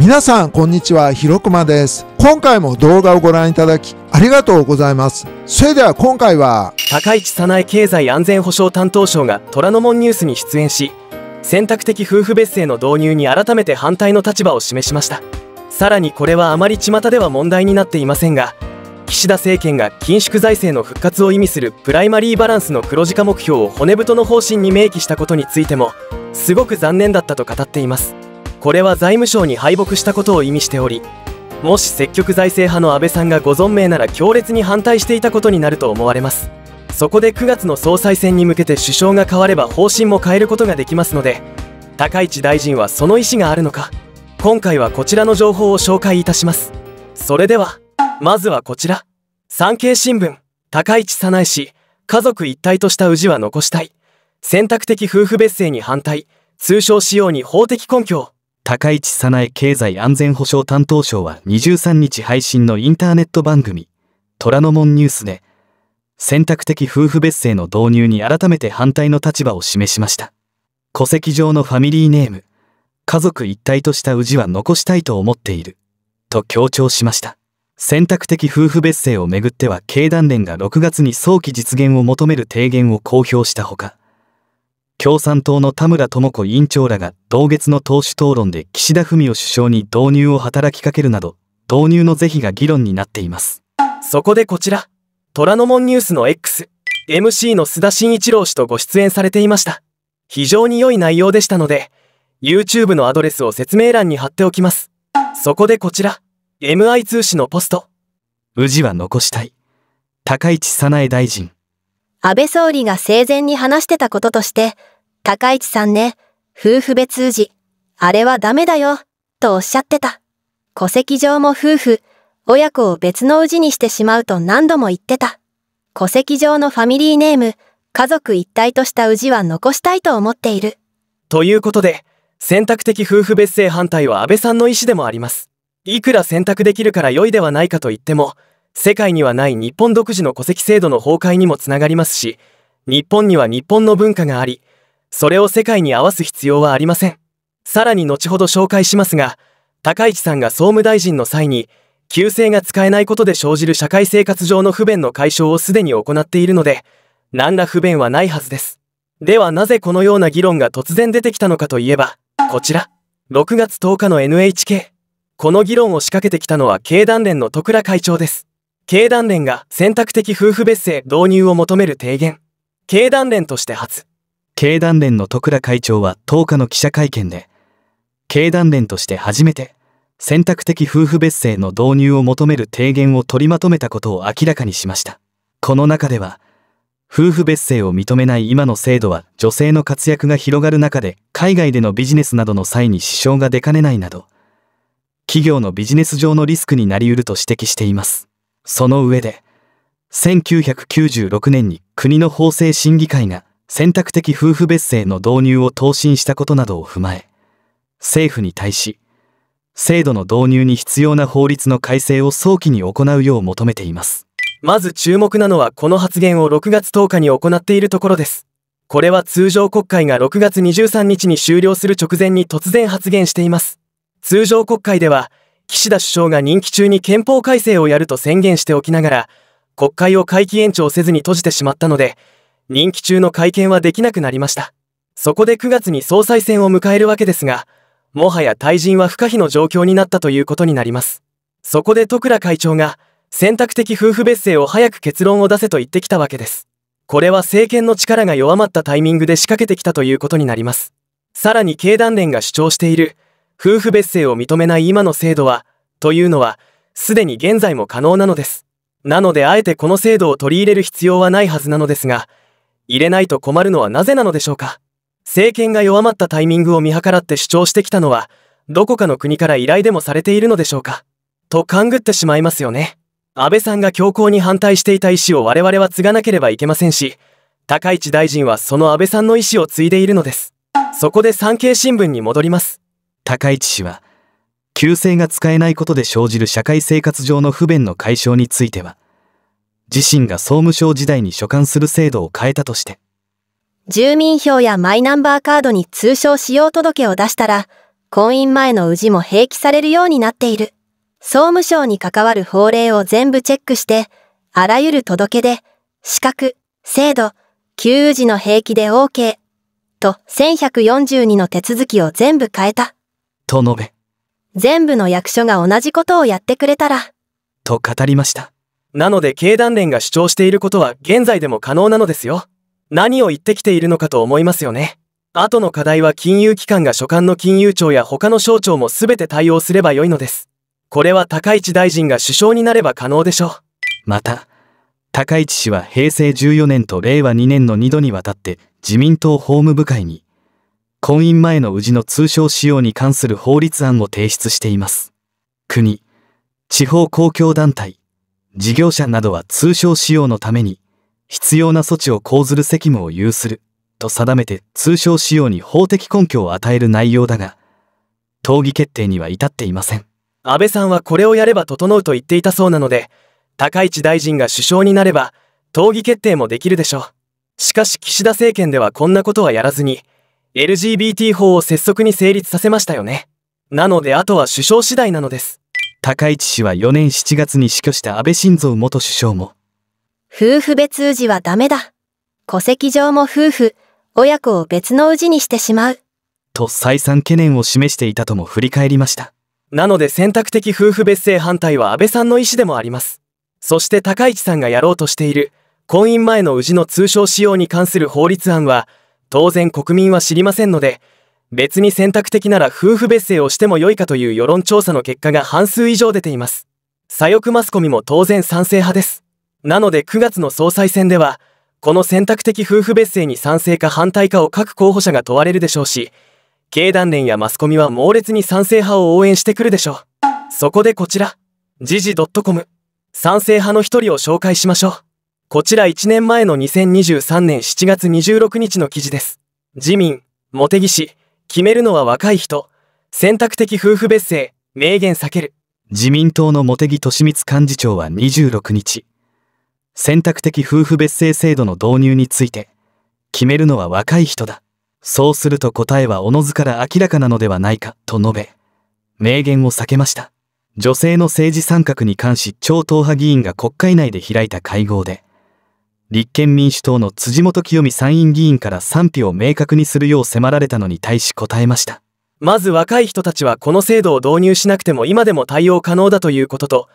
皆さんこんにちは、ひろくまです。今回も動画をご覧いただきありがとうございます。それでは今回は、高市早苗経済安全保障担当省が虎ノ門ニュースに出演し、選択的夫婦別姓の導入に改めて反対の立場を示しました。さらにこれはあまり巷では問題になっていませんが、岸田政権が緊縮財政の復活を意味するプライマリーバランスの黒字化目標を骨太の方針に明記したことについてもすごく残念だったと語っていますこれは財務省に敗北したことを意味しておりもし積極財政派の安倍さんがご存命なら強烈に反対していたことになると思われますそこで9月の総裁選に向けて首相が変われば方針も変えることができますので高市大臣はその意思があるのか今回はこちらの情報を紹介いたしますそれではまずはこちら産経新聞高市早苗氏家族一体とした氏は残したい選択的夫婦別姓に反対通称使用に法的根拠を高市早苗経済安全保障担当省は23日配信のインターネット番組、虎ノ門ニュースで、選択的夫婦別姓の導入に改めて反対の立場を示しました。戸籍上のファミリーネーム、家族一体とした氏は残したいと思っている、と強調しました。選択的夫婦別姓をめぐっては経団連が6月に早期実現を求める提言を公表したほか、共産党の田村智子委員長らが同月の党首討論で岸田文雄首相に導入を働きかけるなど導入の是非が議論になっていますそこでこちら虎ノ門ニュースの X MC の須田慎一郎氏とご出演されていました非常に良い内容でしたので YouTube のアドレスを説明欄に貼っておきますそこでこちら MI 通信のポスト宇治は残したい高市早苗大臣安倍総理が生前に話してたこととして、高市さんね、夫婦別氏、あれはダメだよ、とおっしゃってた。戸籍上も夫婦、親子を別の氏にしてしまうと何度も言ってた。戸籍上のファミリーネーム、家族一体とした氏は残したいと思っている。ということで、選択的夫婦別姓反対は安倍さんの意思でもあります。いくら選択できるから良いではないかと言っても、世界にはない日本独自の戸籍制度の崩壊にもつながりますし、日本には日本の文化があり、それを世界に合わす必要はありません。さらに後ほど紹介しますが、高市さんが総務大臣の際に、旧姓が使えないことで生じる社会生活上の不便の解消をすでに行っているので、何ら不便はないはずです。ではなぜこのような議論が突然出てきたのかといえば、こちら、6月10日の NHK。この議論を仕掛けてきたのは経団連の徳倉会長です。経団連が選択的夫婦別姓導入を求める提言。経団連として初。経団連の徳倉会長は10日の記者会見で、経団連として初めて、選択的夫婦別姓の導入を求める提言を取りまとめたことを明らかにしました。この中では、夫婦別姓を認めない今の制度は女性の活躍が広がる中で海外でのビジネスなどの際に支障が出かねないなど、企業のビジネス上のリスクになりうると指摘しています。その上で、1996年に国の法制審議会が選択的夫婦別姓の導入を答申したことなどを踏まえ、政府に対し、制度の導入に必要な法律の改正を早期に行うよう求めています。まず注目なのはこの発言を6月10日に行っているところです。これは通常国会が6月23日に終了する直前に突然発言しています。通常国会では、岸田首相が任期中に憲法改正をやると宣言しておきながら、国会を会期延長せずに閉じてしまったので、任期中の会見はできなくなりました。そこで9月に総裁選を迎えるわけですが、もはや退陣は不可避の状況になったということになります。そこで徳倉会長が、選択的夫婦別姓を早く結論を出せと言ってきたわけです。これは政権の力が弱まったタイミングで仕掛けてきたということになります。さらに経団連が主張している、夫婦別姓を認めない今の制度は、というのは、すでに現在も可能なのです。なのであえてこの制度を取り入れる必要はないはずなのですが、入れないと困るのはなぜなのでしょうか。政権が弱まったタイミングを見計らって主張してきたのは、どこかの国から依頼でもされているのでしょうか。と勘ぐってしまいますよね。安倍さんが強硬に反対していた意思を我々は継がなければいけませんし、高市大臣はその安倍さんの意思を継いでいるのです。そこで産経新聞に戻ります。高市氏は、旧姓が使えないことで生じる社会生活上の不便の解消については、自身が総務省時代に所管する制度を変えたとして、住民票やマイナンバーカードに通称使用届を出したら、婚姻前の氏も併記されるようになっている。総務省に関わる法令を全部チェックして、あらゆる届けで、資格、制度、給氏の併記で OK、と1142の手続きを全部変えた。と述べ、全部の役所が同じことをやってくれたら、と語りました。なので経団連が主張していることは現在でも可能なのですよ。何を言ってきているのかと思いますよね。後の課題は金融機関が所管の金融庁や他の省庁も全て対応すればよいのです。これは高市大臣が首相になれば可能でしょう。また、高市氏は平成14年と令和2年の2度にわたって自民党法務部会に婚姻前の氏の通称使用に関する法律案を提出しています。国、地方公共団体、事業者などは通称使用のために、必要な措置を講ずる責務を有する、と定めて通称使用に法的根拠を与える内容だが、討議決定には至っていません。安倍さんはこれをやれば整うと言っていたそうなので、高市大臣が首相になれば、討議決定もできるでしょう。しかし岸田政権ではこんなことはやらずに、LGBT 法を拙速に成立させましたよね。なのであとは首相次第なのです。高市氏は4年7月に死去した安倍晋三元首相も。夫婦別氏はダメだ。戸籍上も夫婦、親子を別の氏にしてしまう。と再三懸念を示していたとも振り返りました。なので選択的夫婦別姓反対は安倍さんの意思でもあります。そして高市さんがやろうとしている、婚姻前の氏の通称使用に関する法律案は、当然国民は知りませんので別に選択的なら夫婦別姓をしても良いかという世論調査の結果が半数以上出ています左翼マスコミも当然賛成派ですなので9月の総裁選ではこの選択的夫婦別姓に賛成か反対かを各候補者が問われるでしょうし経団連やマスコミは猛烈に賛成派を応援してくるでしょうそこでこちら時事 .com 賛成派の一人を紹介しましょうこちら1年前の2023年7月26日の記事です。自民、茂木氏、決めるのは若い人、選択的夫婦別姓、明言避ける。自民党の茂木敏光幹事長は26日、選択的夫婦別姓制度の導入について、決めるのは若い人だ。そうすると答えはおのずから明らかなのではないか、と述べ、明言を避けました。女性の政治参画に関し超党派議員が国会内で開いた会合で、立憲民主党の辻元清美参院議員から賛否を明確にするよう迫られたのに対し答えましたまず若い人たちはこの制度を導入しなくても今でも対応可能だということと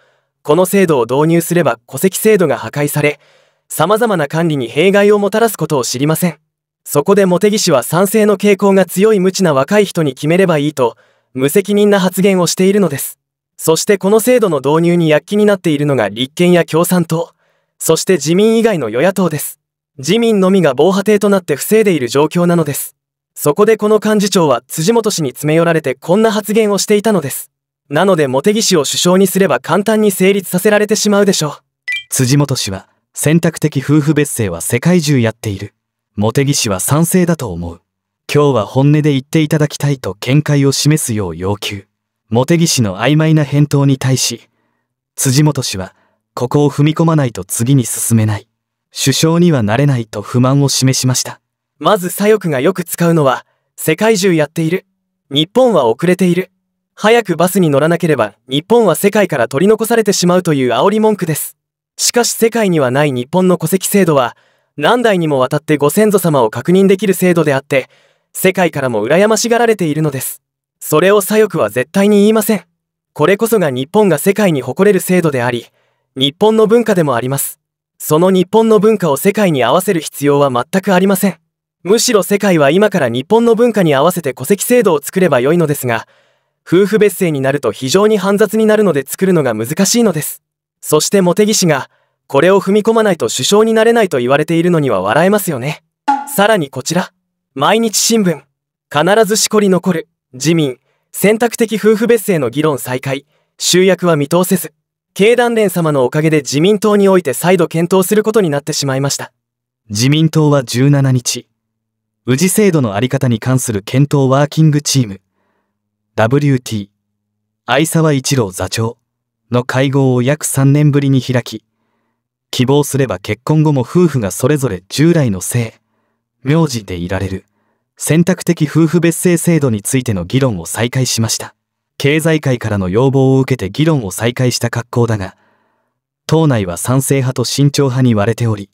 この制度を導入すれば戸籍制度が破壊され様々な管理に弊害をもたらすことを知りませんそこで茂木氏は賛成の傾向が強い無知な若い人に決めればいいと無責任な発言をしているのですそしてこの制度の導入に躍起になっているのが立憲や共産党そして自民以外の与野党です。自民のみが防波堤となって防いでいる状況なのです。そこでこの幹事長は辻元氏に詰め寄られてこんな発言をしていたのです。なので茂木氏を首相にすれば簡単に成立させられてしまうでしょう。辻元氏は選択的夫婦別姓は世界中やっている。茂木氏は賛成だと思う。今日は本音で言っていただきたいと見解を示すよう要求。茂木氏の曖昧な返答に対し、辻元氏はここを踏み込まないと次に進めない。首相にはなれないと不満を示しました。まず左翼がよく使うのは、世界中やっている。日本は遅れている。早くバスに乗らなければ日本は世界から取り残されてしまうという煽り文句です。しかし世界にはない日本の戸籍制度は何代にもわたってご先祖様を確認できる制度であって世界からも羨ましがられているのです。それを左翼は絶対に言いません。これこそが日本が世界に誇れる制度であり日本の文化でもあります。その日本の文化を世界に合わせる必要は全くありません。むしろ世界は今から日本の文化に合わせて戸籍制度を作れば良いのですが、夫婦別姓になると非常に煩雑になるので作るのが難しいのです。そして茂木氏が、これを踏み込まないと首相になれないと言われているのには笑えますよね。さらにこちら、毎日新聞、必ずしこり残る、自民、選択的夫婦別姓の議論再開、集約は見通せず。経団連様のおかげで自民党において再度検討することになってしまいました。自民党は17日、宇治制度のあり方に関する検討ワーキングチーム、WT、相沢一郎座長の会合を約3年ぶりに開き、希望すれば結婚後も夫婦がそれぞれ従来の姓、名字でいられる、選択的夫婦別姓制度についての議論を再開しました。経済界からの要望を受けて議論を再開した格好だが、党内は賛成派と慎重派に割れており、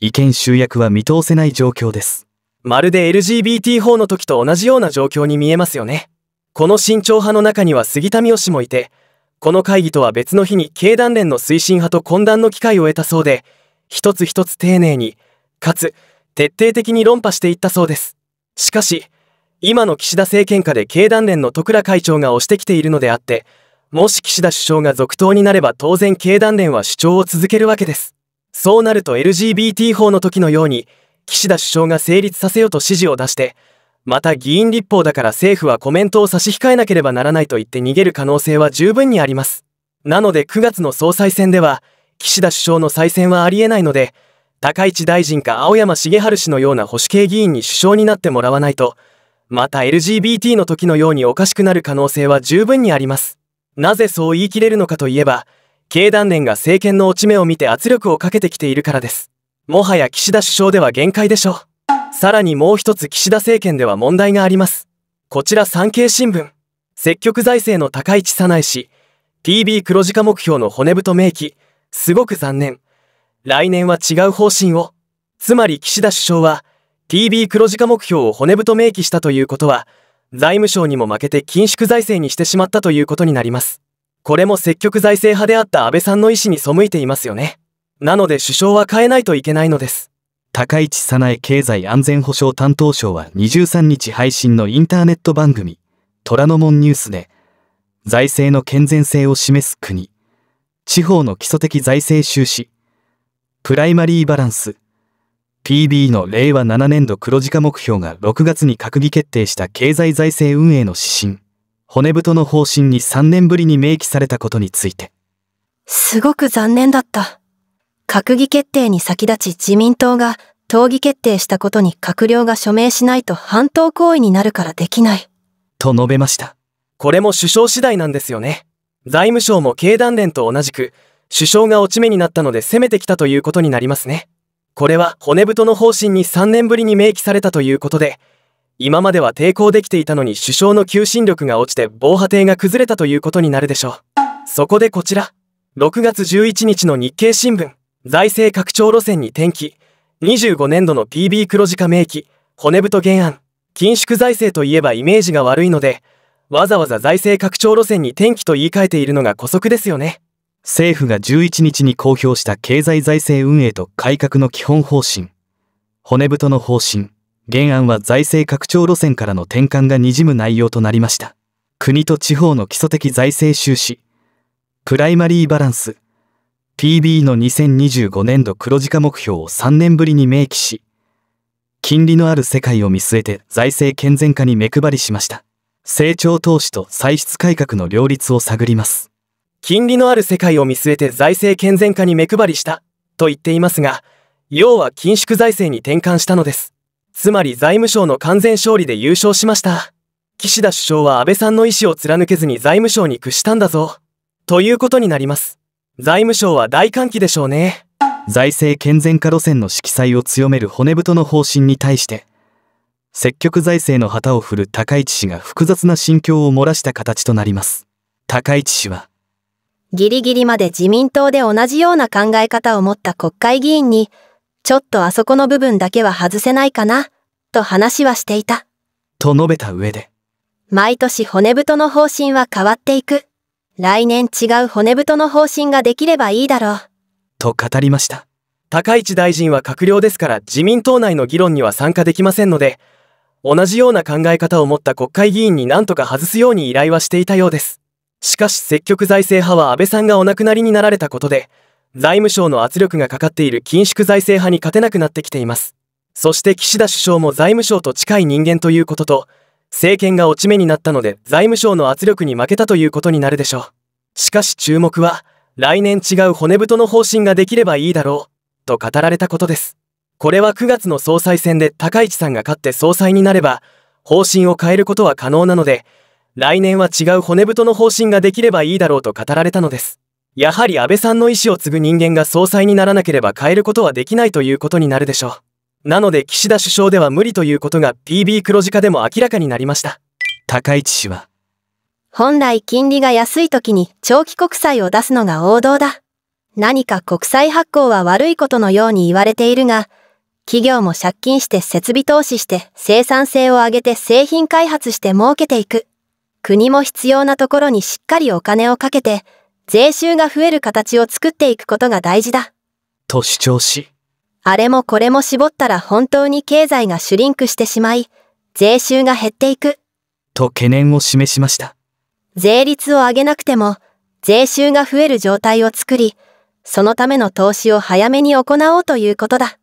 意見集約は見通せない状況です。まるで LGBT 法の時と同じような状況に見えますよね。この慎重派の中には杉田水氏もいて、この会議とは別の日に経団連の推進派と懇談の機会を得たそうで、一つ一つ丁寧に、かつ徹底的に論破していったそうです。しかし、今の岸田政権下で経団連の徳倉会長が推してきているのであって、もし岸田首相が続投になれば当然経団連は主張を続けるわけです。そうなると LGBT 法の時のように、岸田首相が成立させようと指示を出して、また議員立法だから政府はコメントを差し控えなければならないと言って逃げる可能性は十分にあります。なので9月の総裁選では、岸田首相の再選はありえないので、高市大臣か青山茂春氏のような保守系議員に首相になってもらわないと、また LGBT の時のようにおかしくなる可能性は十分にあります。なぜそう言い切れるのかといえば、経団連が政権の落ち目を見て圧力をかけてきているからです。もはや岸田首相では限界でしょう。さらにもう一つ岸田政権では問題があります。こちら産経新聞。積極財政の高市早苗氏、t b 黒字化目標の骨太明記、すごく残念。来年は違う方針を。つまり岸田首相は、TB 黒字化目標を骨太明記したということは、財務省にも負けて緊縮財政にしてしまったということになります。これも積極財政派であった安倍さんの意思に背いていますよね。なので首相は変えないといけないのです。高市さなえ経済安全保障担当省は23日配信のインターネット番組、虎ノ門ニュースで、財政の健全性を示す国、地方の基礎的財政収支、プライマリーバランス、PB の令和7年度黒字化目標が6月に閣議決定した経済財政運営の指針、骨太の方針に3年ぶりに明記されたことについて。すごく残念だった。閣議決定に先立ち自民党が党議決定したことに閣僚が署名しないと反党行為になるからできない。と述べました。これも首相次第なんですよね。財務省も経団連と同じく、首相が落ち目になったので攻めてきたということになりますね。これは骨太の方針に3年ぶりに明記されたということで、今までは抵抗できていたのに首相の求心力が落ちて防波堤が崩れたということになるでしょう。そこでこちら、6月11日の日経新聞、財政拡張路線に転機25年度の PB 黒字化明記、骨太原案、緊縮財政といえばイメージが悪いので、わざわざ財政拡張路線に転機と言い換えているのが古速ですよね。政府が11日に公表した経済財政運営と改革の基本方針、骨太の方針、原案は財政拡張路線からの転換がにじむ内容となりました。国と地方の基礎的財政収支、プライマリーバランス、PB の2025年度黒字化目標を3年ぶりに明記し、金利のある世界を見据えて財政健全化に目配りしました。成長投資と歳出改革の両立を探ります。金利のある世界を見据えて財政健全化に目配りしたと言っていますが、要は緊縮財政に転換したのです。つまり財務省の完全勝利で優勝しました。岸田首相は安倍さんの意思を貫けずに財務省に屈したんだぞ。ということになります。財務省は大歓喜でしょうね。財政健全化路線の色彩を強める骨太の方針に対して、積極財政の旗を振る高市氏が複雑な心境を漏らした形となります。高市氏は、ギリギリまで自民党で同じような考え方を持った国会議員に、ちょっとあそこの部分だけは外せないかな、と話はしていた。と述べた上で。毎年骨太の方針は変わっていく。来年違う骨太の方針ができればいいだろう。と語りました。高市大臣は閣僚ですから自民党内の議論には参加できませんので、同じような考え方を持った国会議員に何とか外すように依頼はしていたようです。しかし積極財政派は安倍さんがお亡くなりになられたことで、財務省の圧力がかかっている緊縮財政派に勝てなくなってきています。そして岸田首相も財務省と近い人間ということと、政権が落ち目になったので財務省の圧力に負けたということになるでしょう。しかし注目は、来年違う骨太の方針ができればいいだろう、と語られたことです。これは9月の総裁選で高市さんが勝って総裁になれば、方針を変えることは可能なので、来年は違う骨太の方針ができればいいだろうと語られたのです。やはり安倍さんの意思を継ぐ人間が総裁にならなければ変えることはできないということになるでしょう。なので岸田首相では無理ということが PB 黒字化でも明らかになりました。高市氏は。本来金利が安い時に長期国債を出すのが王道だ。何か国債発行は悪いことのように言われているが、企業も借金して設備投資して生産性を上げて製品開発して儲けていく。国も必要なところにしっかりお金をかけて、税収が増える形を作っていくことが大事だ。と主張し、あれもこれも絞ったら本当に経済がシュリンクしてしまい、税収が減っていく。と懸念を示しました。税率を上げなくても、税収が増える状態を作り、そのための投資を早めに行おうということだ。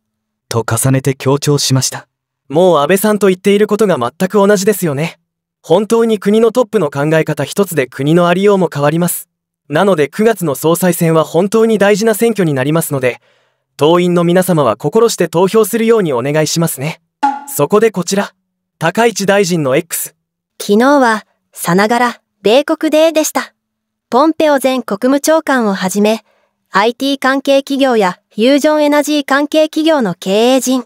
と重ねて強調しました。もう安倍さんと言っていることが全く同じですよね。本当に国のトップの考え方一つで国のありようも変わります。なので9月の総裁選は本当に大事な選挙になりますので、党員の皆様は心して投票するようにお願いしますね。そこでこちら、高市大臣の X。昨日は、さながら、米国デーでした。ポンペオ前国務長官をはじめ、IT 関係企業やフュージョンエナジー関係企業の経営陣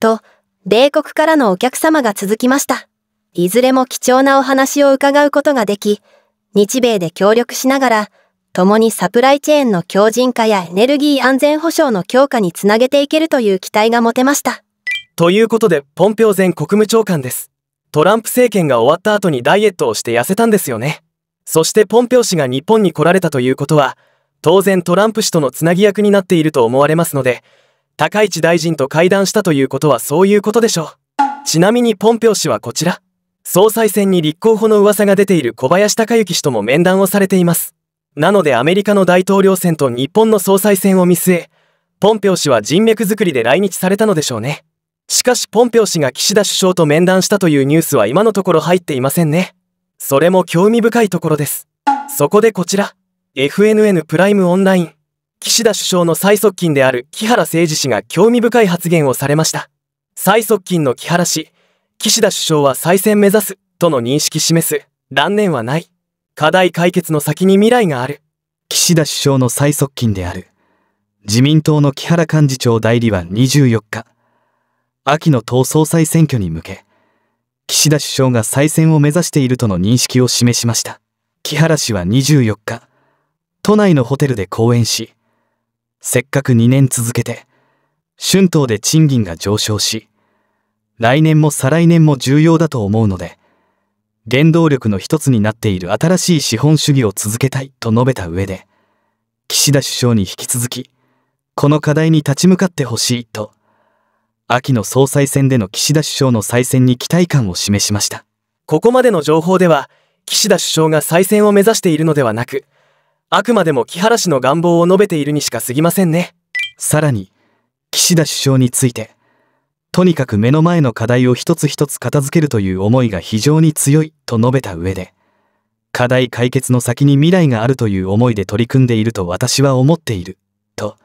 と、米国からのお客様が続きました。いずれも貴重なお話を伺うことができ、日米で協力しながら、共にサプライチェーンの強靭化やエネルギー安全保障の強化につなげていけるという期待が持てました。ということで、ポンペオ前国務長官です。トランプ政権が終わった後にダイエットをして痩せたんですよね。そしてポンピョ氏が日本に来られたということは、当然トランプ氏とのつなぎ役になっていると思われますので、高市大臣と会談したということはそういうことでしょう。ちなみにポンピョ氏はこちら。総裁選に立候補の噂が出ている小林隆之氏とも面談をされています。なのでアメリカの大統領選と日本の総裁選を見据え、ポンペオ氏は人脈作りで来日されたのでしょうね。しかしポンペオ氏が岸田首相と面談したというニュースは今のところ入っていませんね。それも興味深いところです。そこでこちら、FNN プライムオンライン。岸田首相の最側近である木原誠二氏が興味深い発言をされました。最側近の木原氏、岸田首相は再選目指すとの認識示す断念はない課題解決の先に未来がある岸田首相の最側近である自民党の木原幹事長代理は24日秋の党総裁選挙に向け岸田首相が再選を目指しているとの認識を示しました木原氏は24日都内のホテルで講演しせっかく2年続けて春闘で賃金が上昇し来年も再来年も重要だと思うので、原動力の一つになっている新しい資本主義を続けたいと述べた上で、岸田首相に引き続き、この課題に立ち向かってほしいと、秋の総裁選での岸田首相の再選に期待感を示しました。ここまでの情報では、岸田首相が再選を目指しているのではなく、あくまでも木原氏の願望を述べているにしか過ぎませんね。さらに、岸田首相について、とにかく目の前の課題を一つ一つ片付けるという思いが非常に強いと述べた上で、課題解決の先に未来があるという思いで取り組んでいると私は思っている、と、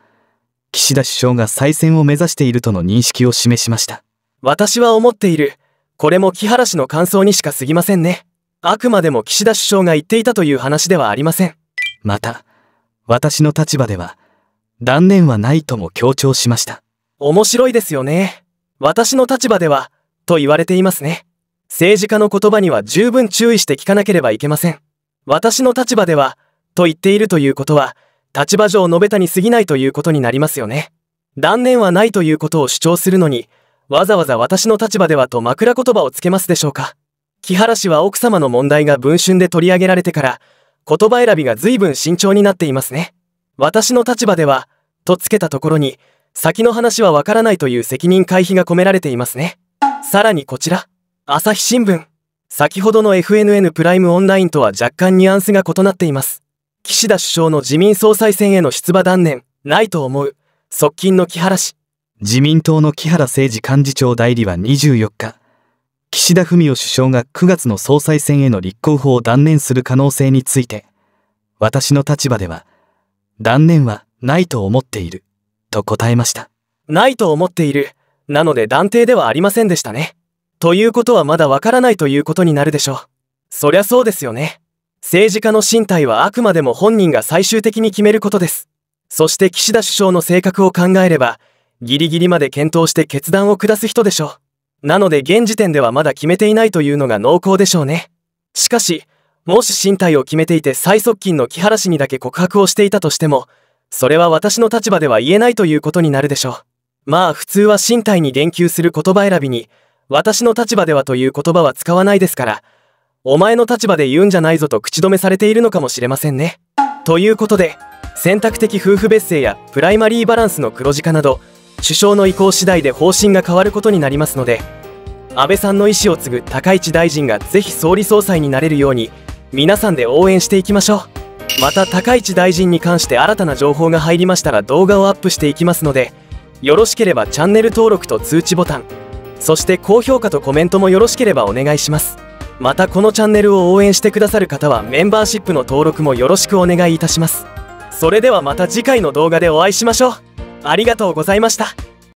岸田首相が再選を目指しているとの認識を示しました。私は思っている。これも木原氏の感想にしか過ぎませんね。あくまでも岸田首相が言っていたという話ではありません。また、私の立場では、断念はないとも強調しました。面白いですよね。私の立場では、と言われていますね。政治家の言葉には十分注意して聞かなければいけません。私の立場では、と言っているということは、立場上述べたに過ぎないということになりますよね。断念はないということを主張するのに、わざわざ私の立場ではと枕言葉をつけますでしょうか。木原氏は奥様の問題が文春で取り上げられてから、言葉選びが随分慎重になっていますね。私の立場では、とつけたところに、先の話はわからないという責任回避が込められていますねさらにこちら朝日新聞先ほどの FNN プライムオンラインとは若干ニュアンスが異なっています岸田首相の自民総裁選への出馬断念ないと思う側近の木原氏自民党の木原政治幹事長代理は24日岸田文雄首相が9月の総裁選への立候補を断念する可能性について私の立場では断念はないと思っていると答えました。ないと思っている。なので断定ではありませんでしたね。ということはまだわからないということになるでしょう。そりゃそうですよね。政治家の進退はあくまでも本人が最終的に決めることです。そして岸田首相の性格を考えれば、ギリギリまで検討して決断を下す人でしょう。なので現時点ではまだ決めていないというのが濃厚でしょうね。しかし、もし進退を決めていて最側近の木原氏にだけ告白をしていたとしても、それは私の立場では言えないということになるでしょう。まあ普通は身体に言及する言葉選びに、私の立場ではという言葉は使わないですから、お前の立場で言うんじゃないぞと口止めされているのかもしれませんね。ということで、選択的夫婦別姓やプライマリーバランスの黒字化など、首相の意向次第で方針が変わることになりますので、安倍さんの意思を継ぐ高市大臣がぜひ総理総裁になれるように、皆さんで応援していきましょう。また高市大臣に関して新たな情報が入りましたら動画をアップしていきますのでよろしければチャンネル登録と通知ボタンそして高評価とコメントもよろしければお願いしますまたこのチャンネルを応援してくださる方はメンバーシップの登録もよろしくお願いいたしますそれではまた次回の動画でお会いしましょうありがとうございました